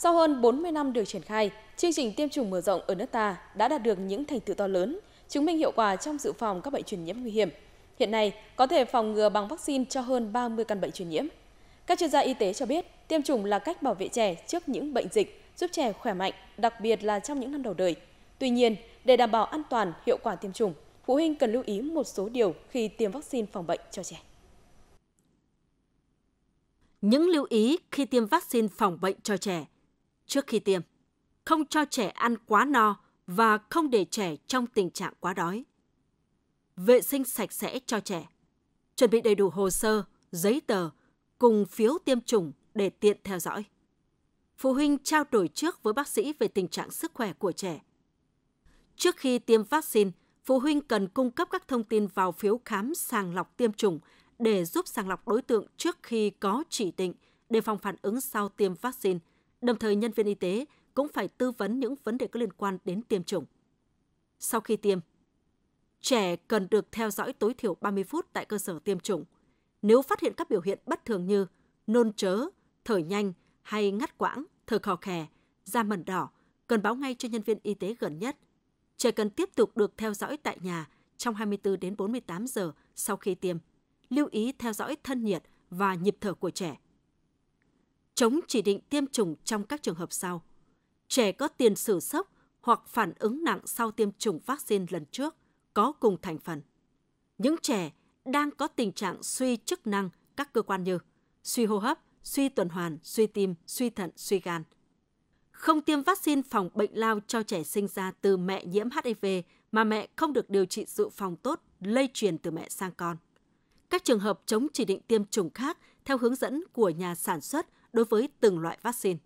Sau hơn 40 năm được triển khai, chương trình tiêm chủng mở rộng ở nước ta đã đạt được những thành tựu to lớn, chứng minh hiệu quả trong dự phòng các bệnh truyền nhiễm nguy hiểm. Hiện nay, có thể phòng ngừa bằng vaccine cho hơn 30 căn bệnh truyền nhiễm. Các chuyên gia y tế cho biết, tiêm chủng là cách bảo vệ trẻ trước những bệnh dịch, giúp trẻ khỏe mạnh, đặc biệt là trong những năm đầu đời. Tuy nhiên, để đảm bảo an toàn, hiệu quả tiêm chủng, phụ huynh cần lưu ý một số điều khi tiêm vaccine phòng bệnh cho trẻ. Những lưu ý khi tiêm vaccine phòng bệnh cho trẻ – trước khi tiêm, không cho trẻ ăn quá no và không để trẻ trong tình trạng quá đói. Vệ sinh sạch sẽ cho trẻ. Chuẩn bị đầy đủ hồ sơ, giấy tờ cùng phiếu tiêm chủng để tiện theo dõi. Phụ huynh trao đổi trước với bác sĩ về tình trạng sức khỏe của trẻ. Trước khi tiêm vaccine, phụ huynh cần cung cấp các thông tin vào phiếu khám sàng lọc tiêm chủng để giúp sàng lọc đối tượng trước khi có chỉ định để phòng phản ứng sau tiêm vaccine Đồng thời nhân viên y tế cũng phải tư vấn những vấn đề có liên quan đến tiêm chủng. Sau khi tiêm, trẻ cần được theo dõi tối thiểu 30 phút tại cơ sở tiêm chủng. Nếu phát hiện các biểu hiện bất thường như nôn chớ, thở nhanh hay ngắt quãng, thở khò khè, da mẩn đỏ, cần báo ngay cho nhân viên y tế gần nhất. Trẻ cần tiếp tục được theo dõi tại nhà trong 24 đến 48 giờ sau khi tiêm. Lưu ý theo dõi thân nhiệt và nhịp thở của trẻ chống chỉ định tiêm chủng trong các trường hợp sau. Trẻ có tiền sử sốc hoặc phản ứng nặng sau tiêm chủng vaccine lần trước có cùng thành phần. Những trẻ đang có tình trạng suy chức năng các cơ quan như suy hô hấp, suy tuần hoàn, suy tim, suy thận, suy gan. Không tiêm vaccine phòng bệnh lao cho trẻ sinh ra từ mẹ nhiễm HIV mà mẹ không được điều trị dự phòng tốt lây truyền từ mẹ sang con. Các trường hợp chống chỉ định tiêm chủng khác theo hướng dẫn của nhà sản xuất đối với từng loại vaccine.